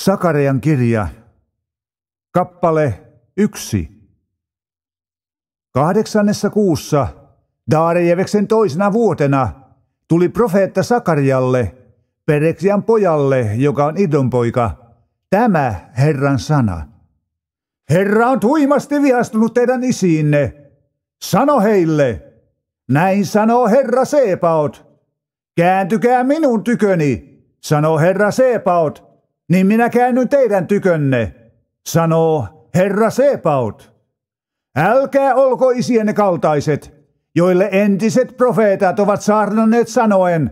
Sakarian kirja, kappale yksi. Kahdeksannessa kuussa, Daarejeveksen toisena vuotena, tuli profeetta Sakarialle, Pereksian pojalle, joka on Idon poika, tämä Herran sana. Herra on tuimasti vihastunut teidän isiinne. Sano heille, näin sanoo Herra Seepaot. Kääntykää minun tyköni, sanoo Herra Seepaot niin minä käännyn teidän tykönne, sanoo Herra Sepaut. Älkää olko isienne kaltaiset, joille entiset profeetat ovat saarnanneet sanoen,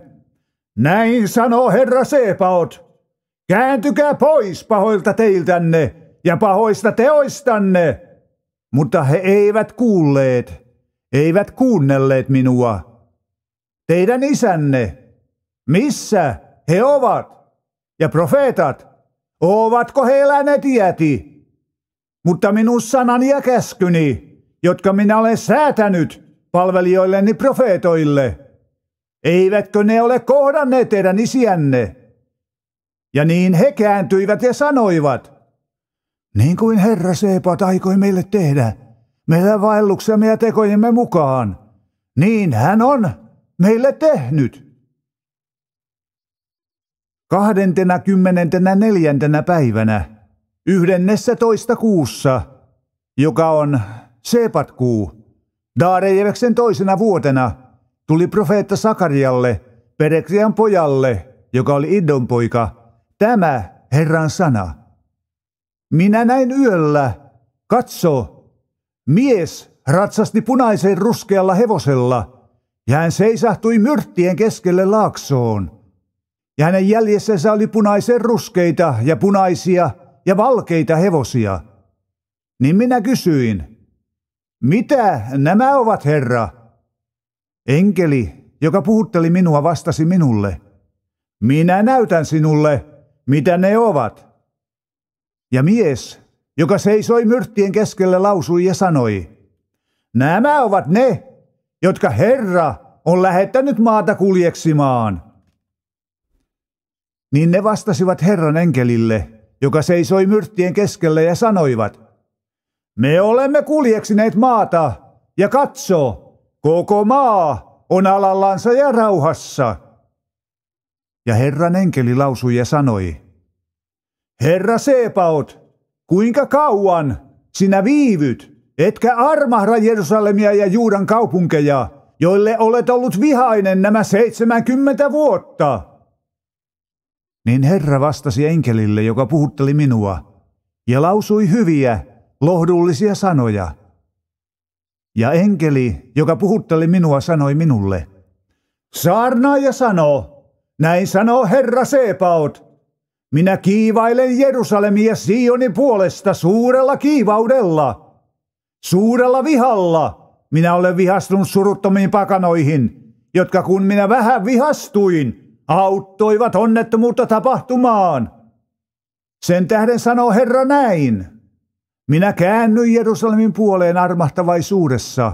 näin sanoo Herra Sepaut, kääntykää pois pahoilta teiltänne ja pahoista teoistanne. Mutta he eivät kuulleet, eivät kuunnelleet minua. Teidän isänne, missä he ovat? Ja profeetat, Ovatko heillä ne tieti? Mutta minun sanani ja käskyni, jotka minä olen säätänyt palvelijoilleni profeetoille, eivätkö ne ole kohdanneet teidän isiänne? Ja niin he kääntyivät ja sanoivat, niin kuin Herra Seepat aikoi meille tehdä, meidän vaelluksemme ja tekojemme mukaan, niin hän on meille tehnyt kahdentena kymmenentenä neljäntenä päivänä, yhdennessä toista kuussa, joka on Sepatkuu, Daarejeveksen toisena vuotena, tuli profeetta Sakarialle, Perekrian pojalle, joka oli Iddon poika, tämä Herran sana. Minä näin yöllä, katso, mies ratsasti punaisen ruskealla hevosella, ja hän seisahtui myrttien keskelle laaksoon – ja hänen jäljessensä oli punaisen ruskeita ja punaisia ja valkeita hevosia. Niin minä kysyin, mitä nämä ovat, Herra? Enkeli, joka puhutteli minua, vastasi minulle, minä näytän sinulle, mitä ne ovat. Ja mies, joka seisoi myrttien keskellä, lausui ja sanoi, nämä ovat ne, jotka Herra on lähettänyt maata kuljeksimaan. Niin ne vastasivat Herran enkelille, joka seisoi myrttien keskellä ja sanoivat, Me olemme kuljeksineet maata, ja katso, koko maa on alallansa ja rauhassa. Ja Herran enkeli lausui ja sanoi, Herra Sepaot, kuinka kauan sinä viivyt, etkä armahda Jerusalemia ja Juudan kaupunkeja, joille olet ollut vihainen nämä seitsemänkymmentä vuotta? Niin Herra vastasi enkelille, joka puhutteli minua, ja lausui hyviä, lohdullisia sanoja. Ja enkeli, joka puhutteli minua, sanoi minulle, Saarnaa ja sanoo, näin sanoo Herra Seepaut, minä kiivailen Jerusalemia Sionin puolesta suurella kiivaudella, suurella vihalla. Minä olen vihastunut suruttomiin pakanoihin, jotka kun minä vähän vihastuin, auttoivat onnettomuutta tapahtumaan. Sen tähden sanoo Herra näin. Minä käännyin Jerusalemin puoleen armahtavaisuudessa.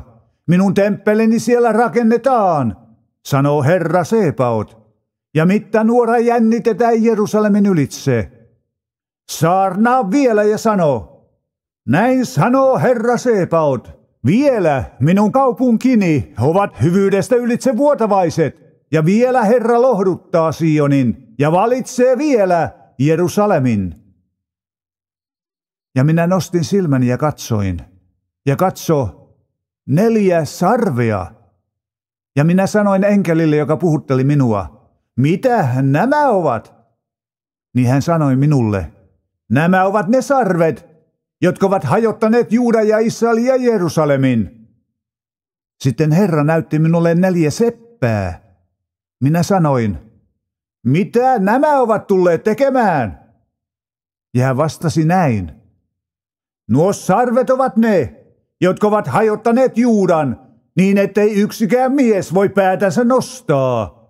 Minun temppelini siellä rakennetaan, sanoo Herra Sepaot. Ja mitta nuora jännitetään Jerusalemin ylitse. Saarnaa vielä ja sano. Näin sanoo Herra Sepaot. Vielä minun kaupunkini ovat hyvyydestä ylitse vuotavaiset. Ja vielä Herra lohduttaa Sionin ja valitsee vielä Jerusalemin. Ja minä nostin silmäni ja katsoin. Ja katso neljä sarvea. Ja minä sanoin enkelille, joka puhutteli minua, mitä nämä ovat? Niin hän sanoi minulle, nämä ovat ne sarvet, jotka ovat hajottaneet Juuda ja Israelin ja Jerusalemin. Sitten Herra näytti minulle neljä seppää, minä sanoin, mitä nämä ovat tulleet tekemään? Ja hän vastasi näin. Nuo sarvet ovat ne, jotka ovat hajottaneet Juudan, niin ettei yksikään mies voi päätänsä nostaa.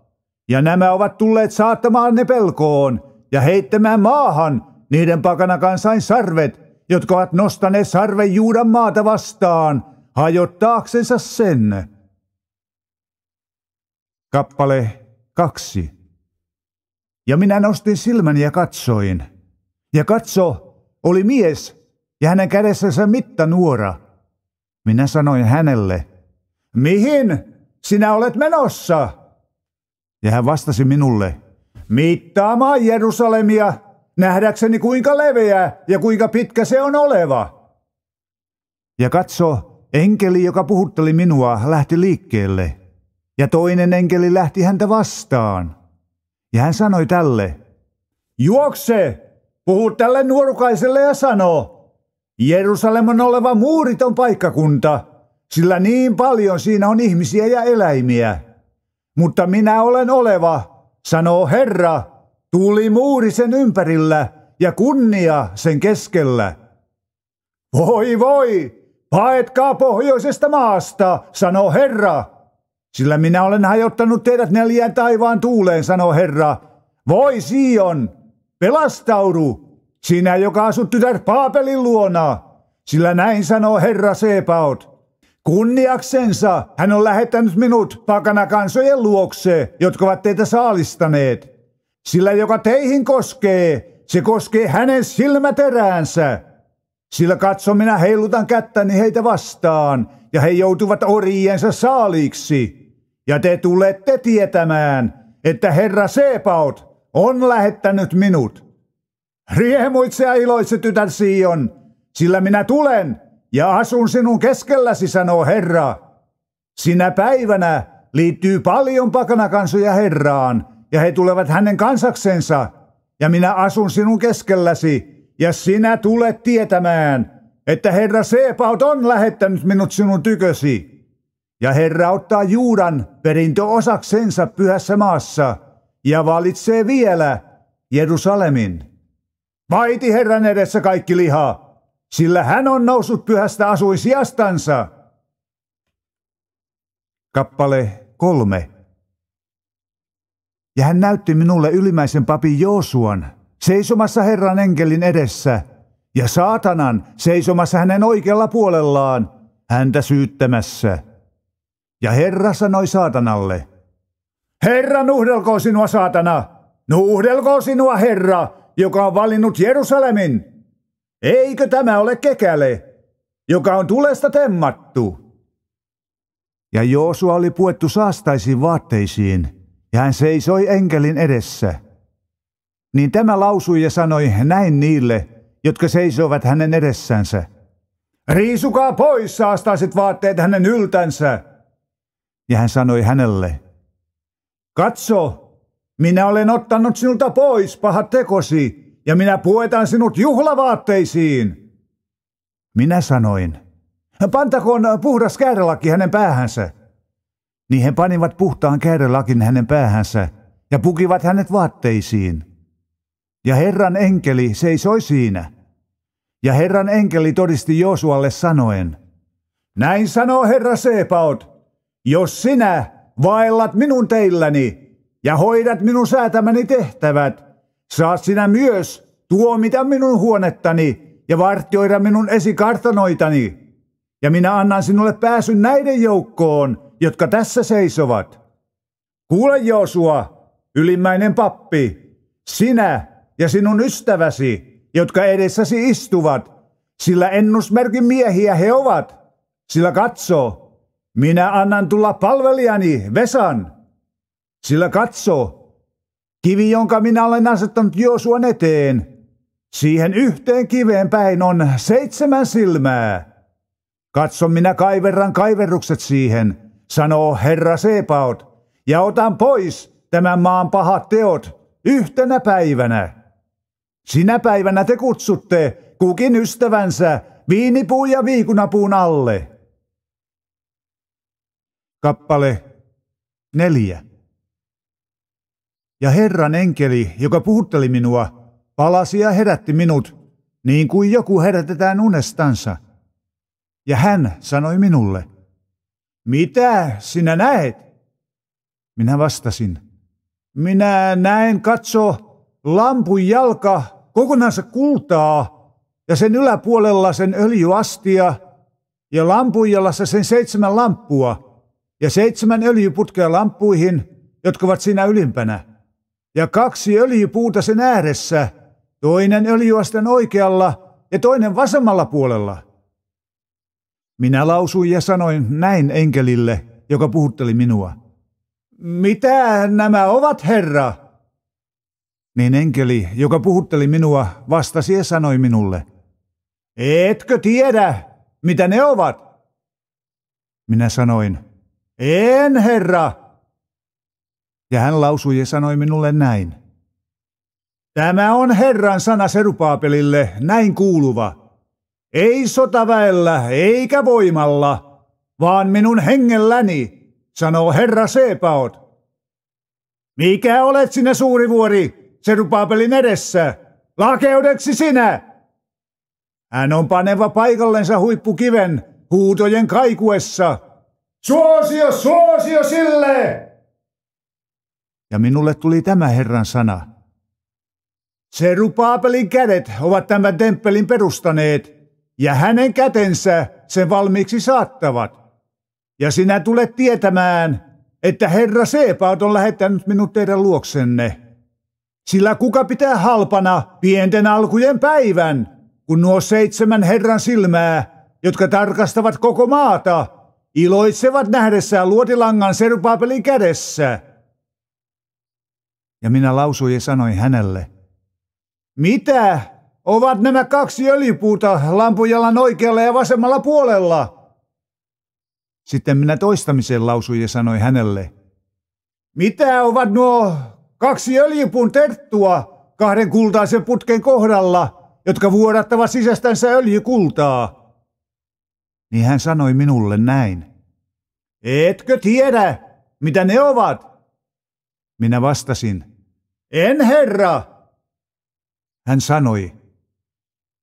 Ja nämä ovat tulleet saattamaan ne pelkoon ja heittämään maahan niiden pakana kansain sarvet, jotka ovat nostaneet sarven Juudan maata vastaan, hajottaaksensa sen. Kappale kaksi. Ja minä nostin silmäni ja katsoin. Ja katso, oli mies ja hänen kädessänsä mittanuora. Minä sanoin hänelle, mihin sinä olet menossa? Ja hän vastasi minulle, mittaamaan Jerusalemia, nähdäkseni kuinka leveä ja kuinka pitkä se on oleva. Ja katso, enkeli, joka puhutteli minua, lähti liikkeelle – ja toinen enkeli lähti häntä vastaan. Ja hän sanoi tälle, juokse, puhu tälle nuorukaiselle ja sano, Jerusalem on oleva muuriton paikkakunta, sillä niin paljon siinä on ihmisiä ja eläimiä. Mutta minä olen oleva, sanoo Herra, tuuli muuri sen ympärillä ja kunnia sen keskellä. Voi voi, paetkaa pohjoisesta maasta, sanoo Herra, sillä minä olen hajottanut teidät neljään taivaan tuuleen, sanoo Herra. Voi Sion, pelastaudu, sinä joka asut tytär Paapelin luona, sillä näin sanoo Herra Sepaut. Kunniaksensa hän on lähettänyt minut pakana kansojen luokse, jotka ovat teitä saalistaneet. Sillä joka teihin koskee, se koskee hänen silmäteräänsä. Sillä katso minä heilutan kättäni heitä vastaan, ja he joutuvat orjiensa saaliksi. Ja te tulette tietämään, että Herra Sepaut on lähettänyt minut. Riemuitse ja iloitse tytär Sion, sillä minä tulen ja asun sinun keskelläsi, sanoo Herra. Sinä päivänä liittyy paljon pakanakansoja Herraan, ja he tulevat hänen kansaksensa, ja minä asun sinun keskelläsi, ja sinä tulet tietämään, että Herra Sepaut on lähettänyt minut sinun tykösi ja Herra ottaa Juudan perintö osaksensa pyhässä maassa ja valitsee vielä Jerusalemin. Vaiti Herran edessä kaikki liha, sillä hän on noussut pyhästä asuisiastansa. Kappale kolme. Ja hän näytti minulle ylimmäisen papin Joosuan seisomassa Herran enkelin edessä ja saatanan seisomassa hänen oikealla puolellaan häntä syyttämässä. Ja Herra sanoi saatanalle, Herra nuhdelko sinua saatana, Nuhdelko sinua Herra, joka on valinnut Jerusalemin. Eikö tämä ole kekäle, joka on tulesta temmattu? Ja Joosua oli puettu saastaisiin vaatteisiin, ja hän seisoi enkelin edessä. Niin tämä lausui ja sanoi näin niille, jotka seisoivat hänen edessänsä. Riisukaa pois saastaiset vaatteet hänen yltänsä, ja hän sanoi hänelle, Katso, minä olen ottanut sinulta pois pahat tekosi, ja minä puetan sinut juhlavaatteisiin. Minä sanoin, pantakoon puhdas käärelaki hänen päähänsä. Niin he panivat puhtaan käärelakin hänen päähänsä ja pukivat hänet vaatteisiin. Ja Herran enkeli seisoi siinä. Ja Herran enkeli todisti Joosualle sanoen, Näin sanoo Herra Sepaut, jos sinä vaellat minun teilläni ja hoidat minun säätämäni tehtävät, saat sinä myös tuomita minun huonettani ja vartioida minun esikartanoitani. Ja minä annan sinulle pääsyn näiden joukkoon, jotka tässä seisovat. Kuule Joosua, ylimmäinen pappi, sinä ja sinun ystäväsi, jotka edessäsi istuvat, sillä ennusmerkin miehiä he ovat, sillä katsoo, minä annan tulla palvelijani Vesan, sillä katso, kivi, jonka minä olen asettanut Joosuan eteen, siihen yhteen kiveen päin on seitsemän silmää. Katso, minä kaiverran kaiverrukset siihen, sanoo Herra Sepaot, ja otan pois tämän maan pahat teot yhtenä päivänä. Sinä päivänä te kutsutte kukin ystävänsä viinipuun ja viikunapuun alle kappale neljä. Ja Herran enkeli, joka puhutteli minua, palasi ja herätti minut, niin kuin joku herätetään unestansa. Ja hän sanoi minulle, mitä sinä näet? Minä vastasin, minä näen katso lampun jalka kokonansa kultaa ja sen yläpuolella sen öljyastia ja lampun jalassa sen seitsemän lamppua – ja seitsemän öljyputkea lampuihin, jotka ovat siinä ylimpänä, ja kaksi öljypuuta sen ääressä, toinen öljyasten oikealla ja toinen vasemmalla puolella. Minä lausuin ja sanoin näin enkelille, joka puhutteli minua. Mitä nämä ovat, Herra? Niin enkeli, joka puhutteli minua, vastasi ja sanoi minulle. Etkö tiedä, mitä ne ovat? Minä sanoin, en, herra! Ja hän lausui ja sanoi minulle näin. Tämä on Herran sana Serupaapelille, näin kuuluva. Ei sotaväellä eikä voimalla, vaan minun hengelläni, sanoo Herra Seepaot. Mikä olet sinä suuri vuori, Serupaapelin edessä? Lakeudeksi sinä! Hän on paneva paikallensa huippukiven, huutojen kaikuessa – Suosio, suosio sille! Ja minulle tuli tämä Herran sana. Se rupaapelin kädet ovat tämän temppelin perustaneet, ja hänen kätensä sen valmiiksi saattavat. Ja sinä tulet tietämään, että Herra Seepaut on lähettänyt minut teidän luoksenne. Sillä kuka pitää halpana pienten alkujen päivän, kun nuo seitsemän Herran silmää, jotka tarkastavat koko maata, iloitsevat nähdessään luotilangan serupaapelin kädessä. Ja minä lausui ja sanoin hänelle, mitä ovat nämä kaksi öljypuuta lampujalan oikealla ja vasemmalla puolella? Sitten minä toistamisen lausui ja sanoin hänelle, mitä ovat nuo kaksi öljypuun terttua kahden kultaisen putken kohdalla, jotka vuodattavat sisästänsä öljykultaa? niin hän sanoi minulle näin. Etkö tiedä, mitä ne ovat? Minä vastasin, en herra. Hän sanoi,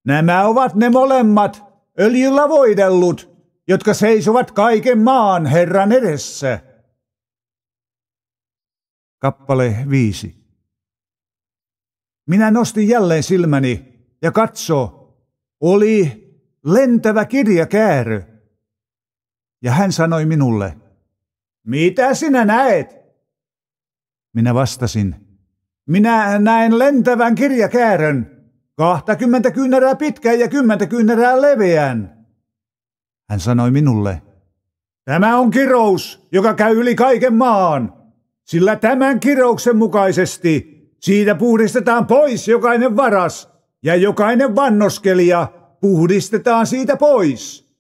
nämä ovat ne molemmat öljyllä voidellut, jotka seisovat kaiken maan herran edessä. Kappale 5. Minä nostin jälleen silmäni ja katso, oli lentävä kirjakäärö. Ja hän sanoi minulle, mitä sinä näet? Minä vastasin, minä näen lentävän kirjakäärön, 20 kyynärää pitkään ja 10 kyynärää leveän. Hän sanoi minulle, tämä on kirous, joka käy yli kaiken maan, sillä tämän kirouksen mukaisesti siitä puhdistetaan pois jokainen varas ja jokainen vannoskelija – puhdistetaan siitä pois.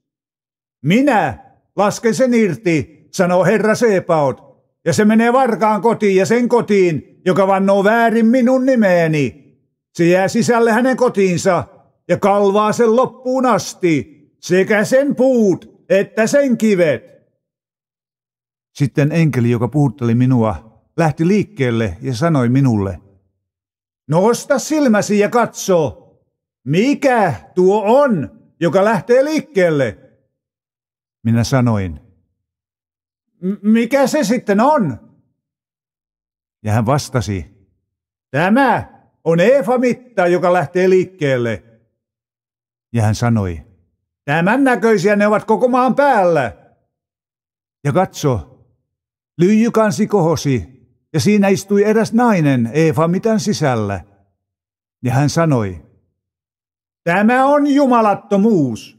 Minä lasken sen irti, sanoo herra Seepaut, ja se menee varkaan kotiin ja sen kotiin, joka vannoo väärin minun nimeeni. Se jää sisälle hänen kotiinsa ja kalvaa sen loppuun asti, sekä sen puut että sen kivet. Sitten enkeli, joka puhutteli minua, lähti liikkeelle ja sanoi minulle, Nosta silmäsi ja katso, mikä tuo on, joka lähtee liikkeelle? Minä sanoin. mikä se sitten on? Ja hän vastasi. Tämä on Eefa-mitta, joka lähtee liikkeelle. Ja hän sanoi. Tämän näköisiä ne ovat koko maan päällä. Ja katso, lyijykansi kohosi, ja siinä istui eräs nainen Eefa mitan sisällä. Ja hän sanoi, Tämä on jumalattomuus.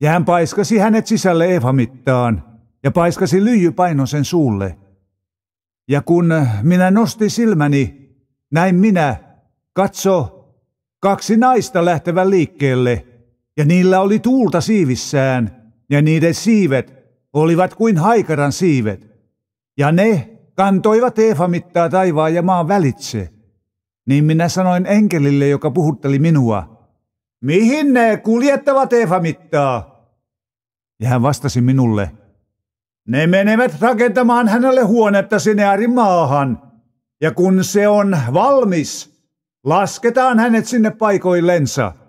Ja hän paiskasi hänet sisälle Eefamittaan ja paiskasi lyijypainosen suulle. Ja kun minä nosti silmäni, näin minä, katso, kaksi naista lähtevän liikkeelle, ja niillä oli tuulta siivissään, ja niiden siivet olivat kuin haikaran siivet. Ja ne kantoivat Eefamittaa taivaan ja maan välitse. Niin minä sanoin enkelille, joka puhutteli minua, mihin ne kuljettavat Eefa-mittaa? Ja hän vastasi minulle, ne menevät rakentamaan hänelle huonetta sinne maahan, ja kun se on valmis, lasketaan hänet sinne paikoillensa.